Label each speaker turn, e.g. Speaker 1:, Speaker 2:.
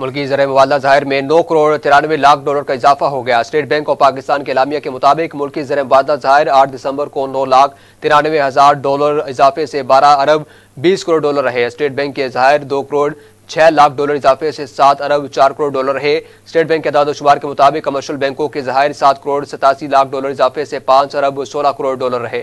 Speaker 1: मुल्की जर मुबादला जाहिर में नौ करोड़ तिरानवे लाख डॉलर का इजाफा हो गया स्टेट बैंक ऑफ पाकिस्तान के इलामिया के मुताबिक मुल्की जर मुबाला जाहिर आठ दिसंबर को नौ लाख तिरानवे हज़ार डॉलर इजाफे से बारह अरब बीस करोड़ डॉलर रहे स्टेट बैंक के जाहिर दो करोड़ छह लाख डॉलर इजाफे से सात अरब चार करोड़ डॉलर रहे स्टेट बैंक के अदादोशुमार के मुताबिक कमर्शियल बैंकों के जाहिर सात करोड़ सतासी लाख डॉलर इजाफे से पांच अरब सोलह करोड़ डॉलर रहे